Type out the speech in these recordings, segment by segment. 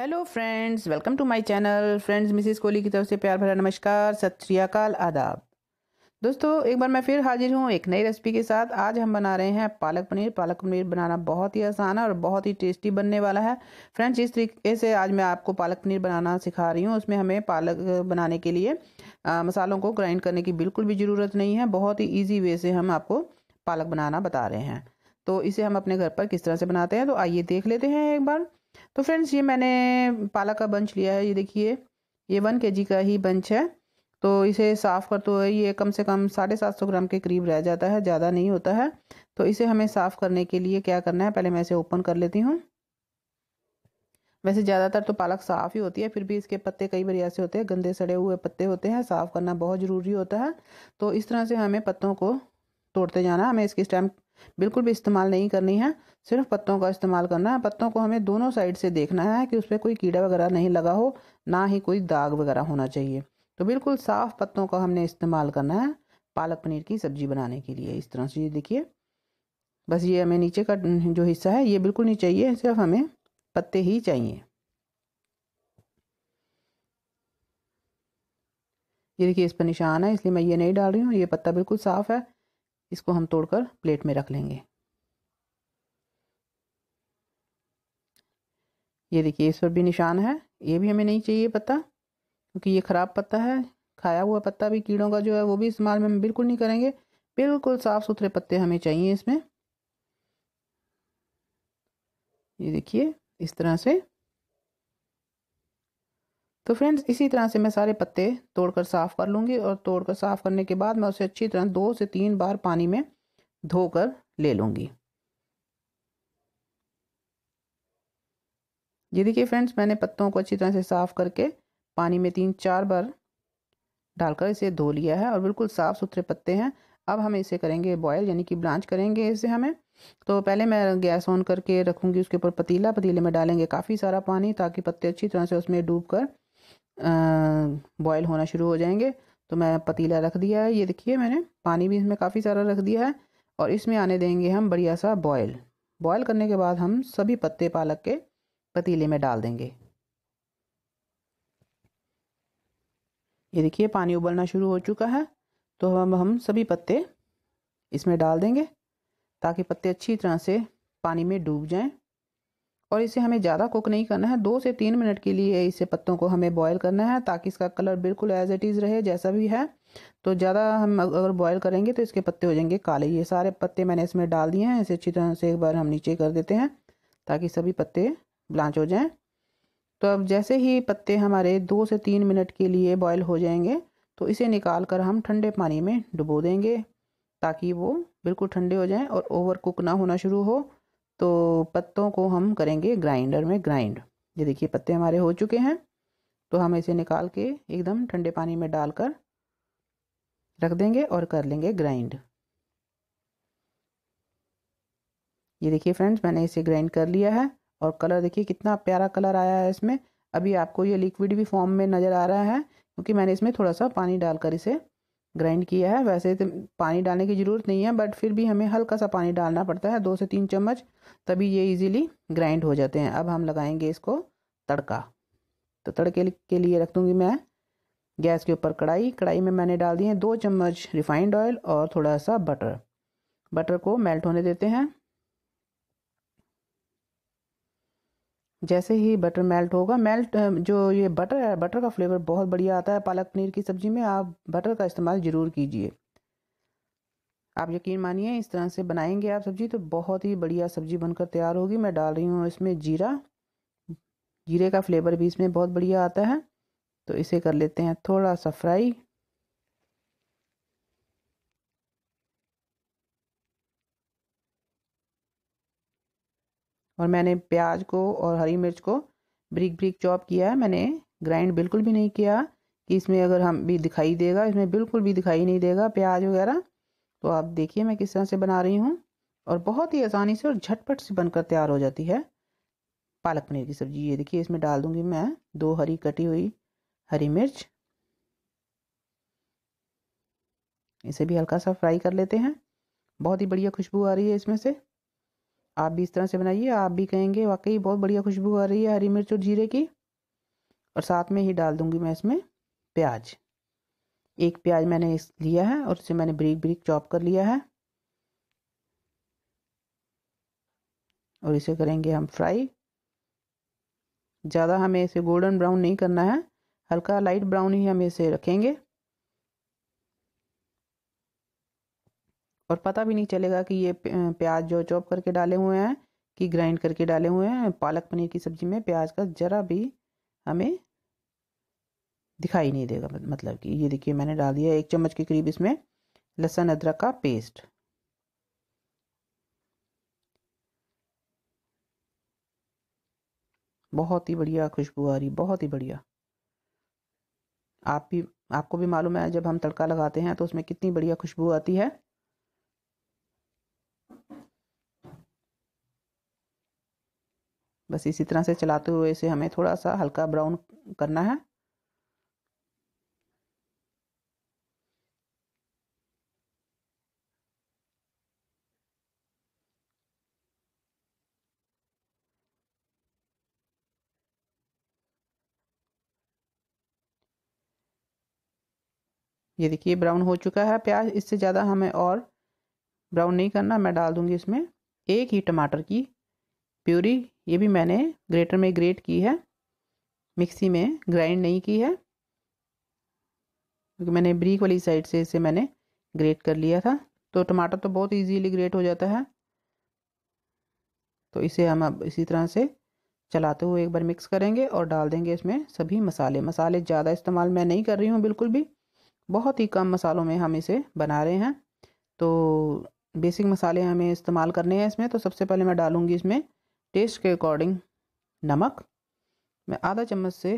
hello friends welcome to my channel friends Mrs Kohli की तरफ से प्यार भरा नमस्कार सत श्रीकाल आदाब दोस्तों एक बार मैं फिर हाजिर हूँ एक नई रेसिपी के साथ आज हम बना रहे हैं पालक पनीर पालक पनीर बनाना बहुत ही आसान है और बहुत ही टेस्टी बनने वाला है फ्रेंड्स इस तरीके से आज मैं आपको पालक पनीर बनाना सिखा रही हूँ उसमें हमें पालक बनाने के लिए आ, मसालों को ग्राइंड करने की बिल्कुल भी ज़रूरत नहीं है बहुत ही ईजी वे से हम आपको पालक बनाना बता रहे हैं तो इसे हम अपने घर पर किस तरह से बनाते हैं तो आइए देख लेते हैं एक बार तो फ्रेंड्स ये मैंने पालक का बंच लिया है ये देखिए ये वन के का ही बंच है तो इसे साफ़ करते तो हुए ये कम से कम साढ़े सात सौ ग्राम के करीब रह जाता है ज़्यादा नहीं होता है तो इसे हमें साफ़ करने के लिए क्या करना है पहले मैं इसे ओपन कर लेती हूँ वैसे ज़्यादातर तो पालक साफ़ ही होती है फिर भी इसके पत्ते कई बार ऐसे होते हैं गंदे सड़े हुए पत्ते होते हैं साफ़ करना बहुत ज़रूरी होता है तो इस तरह से हमें पत्तों को तोड़ते जाना हमें इसकी स्टैम्प बिल्कुल भी इस्तेमाल नहीं करनी है सिर्फ पत्तों का इस्तेमाल करना है पत्तों को हमें दोनों साइड से देखना है कि उस पर कोई कीड़ा वगैरह नहीं लगा हो ना ही कोई दाग वगैरह होना चाहिए तो बिल्कुल साफ पत्तों का हमने इस्तेमाल करना है पालक पनीर की सब्जी बनाने के लिए इस तरह से ये देखिए बस ये हमें नीचे का जो हिस्सा है ये बिल्कुल नहीं चाहिए सिर्फ हमें पत्ते ही चाहिए ये देखिए इस पर निशान है इसलिए मैं ये नहीं डाल रही हूँ ये पत्ता बिल्कुल साफ है इसको हम तोड़कर प्लेट में रख लेंगे ये देखिए इस पर भी निशान है ये भी हमें नहीं चाहिए पत्ता क्योंकि ये ख़राब पत्ता है खाया हुआ पत्ता भी कीड़ों का जो है वो भी इस्तेमाल में हम बिल्कुल नहीं करेंगे बिल्कुल साफ़ सुथरे पत्ते हमें चाहिए इसमें ये देखिए इस तरह से तो फ्रेंड्स इसी तरह से मैं सारे पत्ते तोड़कर साफ़ कर लूँगी और तोड़कर साफ़ करने के बाद मैं उसे अच्छी तरह दो से तीन बार पानी में धोकर ले लूँगी ये देखिए फ्रेंड्स मैंने पत्तों को अच्छी तरह से साफ़ करके पानी में तीन चार बार डालकर इसे धो लिया है और बिल्कुल साफ़ सुथरे पत्ते हैं अब हम इसे करेंगे बॉयल यानी कि ब्लांच करेंगे इसे हमें तो पहले मैं गैस ऑन करके रखूँगी उसके ऊपर पतीला पतीले में डालेंगे काफ़ी सारा पानी ताकि पत्ते अच्छी तरह से उसमें डूब कर बॉयल होना शुरू हो जाएंगे तो मैं पतीला रख दिया है ये देखिए मैंने पानी भी इसमें काफ़ी सारा रख दिया है और इसमें आने देंगे हम बढ़िया सा बॉयल बॉयल करने के बाद हम सभी पत्ते पालक के पतीले में डाल देंगे ये देखिए पानी उबलना शुरू हो चुका है तो हम हम सभी पत्ते इसमें डाल देंगे ताकि पत्ते अच्छी तरह से पानी में डूब जाएं और इसे हमें ज़्यादा कुक नहीं करना है दो से तीन मिनट के लिए इसे पत्तों को हमें बॉयल करना है ताकि इसका कलर बिल्कुल एज इट इज़ रहे जैसा भी है तो ज़्यादा हम अगर बॉयल करेंगे तो इसके पत्ते हो जाएंगे काले ये सारे पत्ते मैंने इसमें डाल दिए हैं इसे अच्छी तरह से एक बार हम नीचे कर देते हैं ताकि सभी पत्ते ब्लांच हो जाएँ तो अब जैसे ही पत्ते हमारे दो से तीन मिनट के लिए बॉयल हो जाएंगे तो इसे निकाल कर हम ठंडे पानी में डुबो देंगे ताकि वो बिल्कुल ठंडे हो जाएं और ओवर कुक ना होना शुरू हो तो पत्तों को हम करेंगे ग्राइंडर में ग्राइंड ये देखिए पत्ते हमारे हो चुके हैं तो हम इसे निकाल के एकदम ठंडे पानी में डालकर रख देंगे और कर लेंगे ग्राइंड ये देखिए फ्रेंड्स मैंने इसे ग्राइंड कर लिया है और कलर देखिए कितना प्यारा कलर आया है इसमें अभी आपको ये लिक्विड भी फॉर्म में नज़र आ रहा है क्योंकि मैंने इसमें थोड़ा सा पानी डालकर इसे ग्राइंड किया है वैसे तो पानी डालने की ज़रूरत नहीं है बट फिर भी हमें हल्का सा पानी डालना पड़ता है दो से तीन चम्मच तभी ये इजीली ग्राइंड हो जाते हैं अब हम लगाएंगे इसको तड़का तो तड़के के लिए रख दूँगी मैं गैस के ऊपर कढ़ाई कढ़ाई में मैंने डाल दी है दो चम्मच रिफाइंड ऑयल और थोड़ा सा बटर बटर को मेल्ट होने देते हैं जैसे ही बटर मेल्ट होगा मेल्ट जो ये बटर है बटर का फ्लेवर बहुत बढ़िया आता है पालक पनीर की सब्ज़ी में आप बटर का इस्तेमाल ज़रूर कीजिए आप यकीन मानिए इस तरह से बनाएंगे आप सब्ज़ी तो बहुत ही बढ़िया सब्ज़ी बनकर तैयार होगी मैं डाल रही हूँ इसमें जीरा जीरे का फ्लेवर भी इसमें बहुत बढ़िया आता है तो इसे कर लेते हैं थोड़ा सा फ्राई और मैंने प्याज को और हरी मिर्च को ब्रिक ब्रिक चॉप किया है मैंने ग्राइंड बिल्कुल भी नहीं किया कि इसमें अगर हम भी दिखाई देगा इसमें बिल्कुल भी दिखाई नहीं देगा प्याज वगैरह तो आप देखिए मैं किस तरह से बना रही हूँ और बहुत ही आसानी से और झटपट से बनकर तैयार हो जाती है पालक पनीर की सब्जी ये देखिए इसमें डाल दूंगी मैं दो हरी कटी हुई हरी मिर्च इसे भी हल्का सा फ्राई कर लेते हैं बहुत ही बढ़िया खुशबू आ रही है इसमें से आप भी इस तरह से बनाइए आप भी कहेंगे वाकई बहुत बढ़िया खुशबू आ रही है हरी मिर्च और जीरे की और साथ में ही डाल दूंगी मैं इसमें प्याज एक प्याज मैंने इस लिया है और उसे मैंने ब्रिक ब्रिक चॉप कर लिया है और इसे करेंगे हम फ्राई ज़्यादा हमें इसे गोल्डन ब्राउन नहीं करना है हल्का लाइट ब्राउन ही हम इसे रखेंगे और पता भी नहीं चलेगा कि ये प्याज जो चॉप करके डाले हुए हैं कि ग्राइंड करके डाले हुए हैं पालक पनीर की सब्जी में प्याज का ज़रा भी हमें दिखाई नहीं देगा मतलब कि ये देखिए मैंने डाल दिया एक चम्मच के करीब इसमें लहसुन अदरक का पेस्ट बहुत ही बढ़िया खुशबू आ रही बहुत ही बढ़िया आप भी आपको भी मालूम है जब हम तड़का लगाते हैं तो उसमें कितनी बढ़िया खुशबू आती है बस इसी तरह से चलाते हुए इसे हमें थोड़ा सा हल्का ब्राउन करना है ये देखिए ब्राउन हो चुका है प्याज इससे ज़्यादा हमें और ब्राउन नहीं करना मैं डाल दूंगी इसमें एक ही टमाटर की प्यूरी ये भी मैंने ग्रेटर में ग्रेट की है मिक्सी में ग्राइंड नहीं की है क्योंकि मैंने ब्रीक वाली साइड से इसे मैंने ग्रेट कर लिया था तो टमाटर तो बहुत इजीली ग्रेट हो जाता है तो इसे हम अब इसी तरह से चलाते हुए एक बार मिक्स करेंगे और डाल देंगे इसमें सभी मसाले मसाले ज़्यादा इस्तेमाल मैं नहीं कर रही हूँ बिल्कुल भी बहुत ही कम मसालों में हम इसे बना रहे हैं तो बेसिक मसाले हमें इस्तेमाल करने हैं इसमें तो सबसे पहले मैं डालूँगी इसमें टेस्ट के अकॉर्डिंग नमक मैं आधा चम्मच से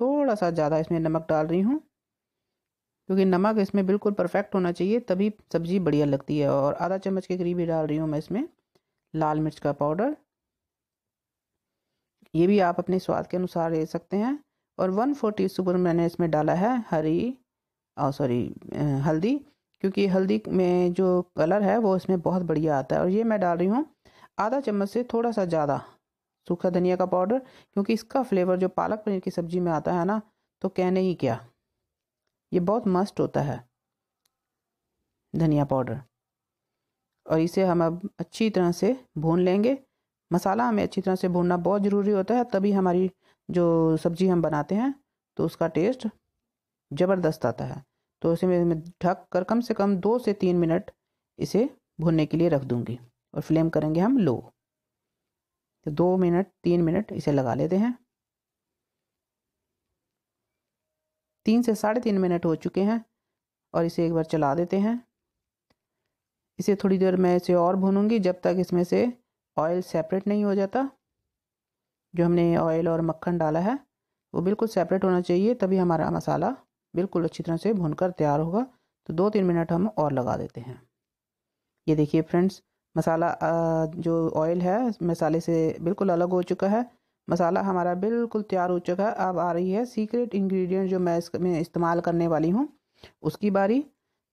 थोड़ा सा ज़्यादा इसमें नमक डाल रही हूँ क्योंकि नमक इसमें बिल्कुल परफेक्ट होना चाहिए तभी सब्ज़ी बढ़िया लगती है और आधा चम्मच के करीब ही डाल रही हूँ मैं इसमें लाल मिर्च का पाउडर ये भी आप अपने स्वाद के अनुसार ले सकते हैं और वन फोर टी स्पून मैंने इसमें डाला है हरी और सॉरी हल्दी क्योंकि हल्दी में जो कलर है वो इसमें बहुत बढ़िया आता है और ये मैं डाल रही हूँ आधा चम्मच से थोड़ा सा ज़्यादा सूखा धनिया का पाउडर क्योंकि इसका फ्लेवर जो पालक पनीर की सब्ज़ी में आता है ना तो कहने ही क्या ये बहुत मस्त होता है धनिया पाउडर और इसे हम अब अच्छी तरह से भून लेंगे मसाला हमें अच्छी तरह से भूनना बहुत ज़रूरी होता है तभी हमारी जो सब्ज़ी हम बनाते हैं तो उसका टेस्ट ज़बरदस्त आता है तो इसे मैं ढक कर कम से कम दो से तीन मिनट इसे भूनने के लिए रख दूँगी और फ्लेम करेंगे हम लो तो दो मिनट तीन मिनट इसे लगा लेते हैं तीन से साढ़े तीन मिनट हो चुके हैं और इसे एक बार चला देते हैं इसे थोड़ी देर मैं इसे और भूनूंगी जब तक इसमें से ऑयल सेपरेट नहीं हो जाता जो हमने ऑयल और मक्खन डाला है वो बिल्कुल सेपरेट होना चाहिए तभी हमारा मसाला बिल्कुल अच्छी तरह से भुनकर तैयार होगा तो दो तीन मिनट हम और लगा देते हैं ये देखिए फ्रेंड्स मसाला जो ऑयल है मसाले से बिल्कुल अलग हो चुका है मसाला हमारा बिल्कुल तैयार हो चुका है अब आ रही है सीक्रेट इंग्रेडिएंट जो मैं इसमें इस्तेमाल करने वाली हूँ उसकी बारी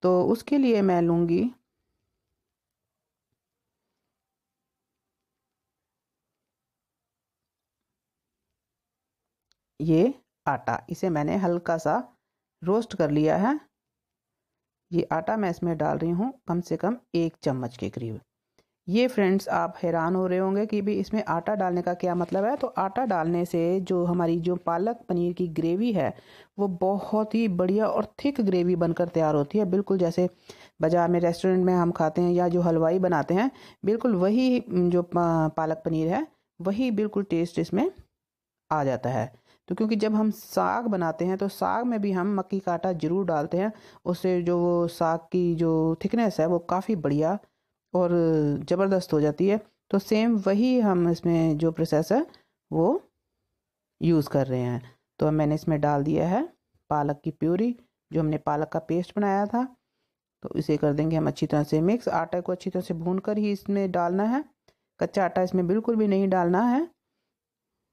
तो उसके लिए मैं लूँगी ये आटा इसे मैंने हल्का सा रोस्ट कर लिया है ये आटा मैं इसमें डाल रही हूँ कम से कम एक चम्मच के करीब ये फ्रेंड्स आप हैरान हो रहे होंगे कि भी इसमें आटा डालने का क्या मतलब है तो आटा डालने से जो हमारी जो पालक पनीर की ग्रेवी है वो बहुत ही बढ़िया और थिक ग्रेवी बनकर तैयार होती है बिल्कुल जैसे बाजार में रेस्टोरेंट में हम खाते हैं या जो हलवाई बनाते हैं बिल्कुल वही जो पालक पनीर है वही बिल्कुल टेस्ट इसमें आ जाता है तो क्योंकि जब हम साग बनाते हैं तो साग में भी हम मक्की का आटा ज़रूर डालते हैं उससे जो वो साग की जो थिकनेस है वो काफ़ी बढ़िया और ज़बरदस्त हो जाती है तो सेम वही हम इसमें जो प्रोसेस है वो यूज़ कर रहे हैं तो मैंने इसमें डाल दिया है पालक की प्यूरी जो हमने पालक का पेस्ट बनाया था तो इसे कर देंगे हम अच्छी तरह से मिक्स आटा को अच्छी तरह से भून कर ही इसमें डालना है कच्चा आटा इसमें बिल्कुल भी नहीं डालना है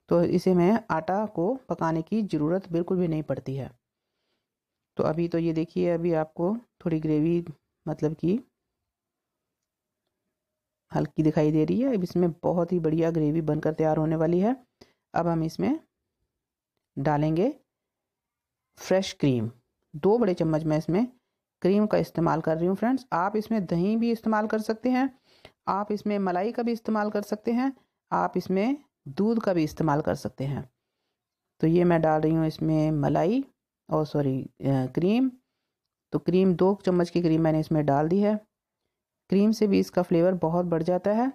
तो इसे में आटा को पकाने की ज़रूरत बिल्कुल भी नहीं पड़ती है तो अभी तो ये देखिए अभी आपको थोड़ी ग्रेवी मतलब कि हल्की दिखाई दे रही है अब इसमें बहुत ही बढ़िया ग्रेवी बनकर तैयार होने वाली है अब हम इसमें डालेंगे फ्रेश क्रीम दो बड़े चम्मच मैं इसमें क्रीम का इस्तेमाल कर रही हूँ फ्रेंड्स आप इसमें दही भी इस्तेमाल कर सकते हैं आप इसमें मलाई का भी इस्तेमाल कर सकते हैं आप इसमें दूध का भी इस्तेमाल कर सकते हैं तो ये मैं डाल रही हूँ इसमें मलाई और सॉरी क्रीम तो क्रीम दो चम्मच की क्रीम मैंने इसमें डाल दी है क्रीम से भी इसका फ्लेवर बहुत बढ़ जाता है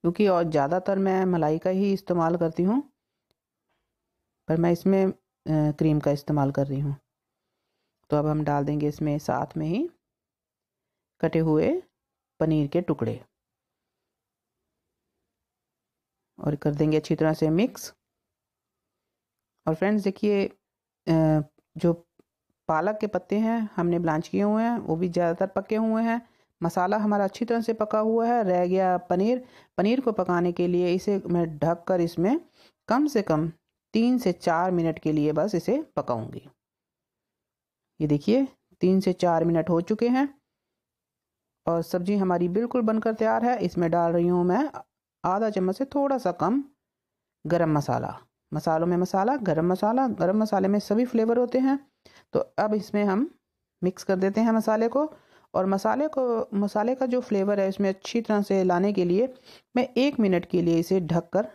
क्योंकि और ज़्यादातर मैं मलाई का ही इस्तेमाल करती हूँ पर मैं इसमें क्रीम का इस्तेमाल कर रही हूँ तो अब हम डाल देंगे इसमें साथ में ही कटे हुए पनीर के टुकड़े और कर देंगे अच्छी तरह से मिक्स और फ्रेंड्स देखिए जो पालक के पत्ते हैं हमने ब्लांच किए हुए हैं वो भी ज़्यादातर पके हुए हैं मसाला हमारा अच्छी तरह से पका हुआ है रह गया पनीर पनीर को पकाने के लिए इसे मैं ढक कर इसमें कम से कम तीन से चार मिनट के लिए बस इसे पकाऊंगी ये देखिए तीन से चार मिनट हो चुके हैं और सब्जी हमारी बिल्कुल बनकर तैयार है इसमें डाल रही हूँ मैं आधा चम्मच से थोड़ा सा कम गरम मसाला मसालों में मसाला गरम मसाला गरम मसाले में सभी फ्लेवर होते हैं तो अब इसमें हम मिक्स कर देते हैं मसाले को और मसाले को मसाले का जो फ्लेवर है इसमें अच्छी तरह से लाने के लिए मैं एक मिनट के लिए इसे ढक कर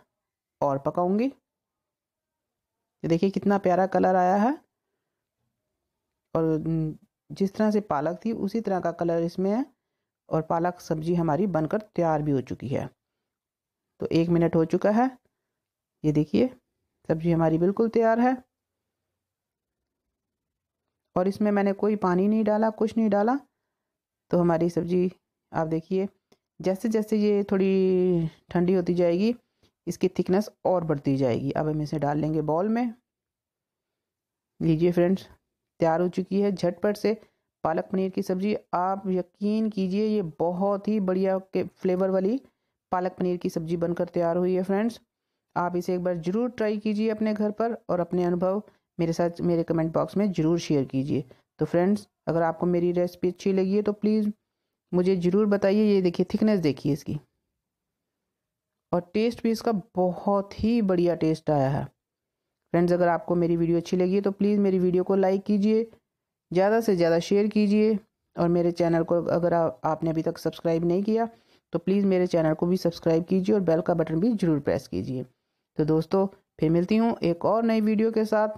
और पकाऊंगी देखिए कितना प्यारा कलर आया है और जिस तरह से पालक थी उसी तरह का कलर इसमें है और पालक सब्जी हमारी बनकर तैयार भी हो चुकी है तो एक मिनट हो चुका है ये देखिए सब्जी हमारी बिल्कुल तैयार है और इसमें मैंने कोई पानी नहीं डाला कुछ नहीं डाला तो हमारी सब्ज़ी आप देखिए जैसे जैसे ये थोड़ी ठंडी होती जाएगी इसकी थिकनेस और बढ़ती जाएगी अब हम इसे डाल लेंगे बॉल में लीजिए फ्रेंड्स तैयार हो चुकी है झटपट से पालक पनीर की सब्ज़ी आप यकीन कीजिए ये बहुत ही बढ़िया के फ्लेवर वाली पालक पनीर की सब्ज़ी बनकर तैयार हुई है फ्रेंड्स आप इसे एक बार ज़रूर ट्राई कीजिए अपने घर पर और अपने अनुभव मेरे साथ मेरे कमेंट बॉक्स में ज़रूर शेयर कीजिए तो फ्रेंड्स अगर आपको मेरी रेसिपी अच्छी लगी है तो प्लीज़ मुझे ज़रूर बताइए ये देखिए थिकनेस देखिए इसकी और टेस्ट भी इसका बहुत ही बढ़िया टेस्ट आया है फ्रेंड्स अगर आपको मेरी वीडियो अच्छी लगी है तो प्लीज़ मेरी वीडियो को लाइक कीजिए ज़्यादा से ज़्यादा शेयर कीजिए और मेरे चैनल को अगर आ, आपने अभी तक सब्सक्राइब नहीं किया तो प्लीज़ मेरे चैनल को भी सब्सक्राइब कीजिए और बेल का बटन भी ज़रूर प्रेस कीजिए तो दोस्तों फिर मिलती हूँ एक और नई वीडियो के साथ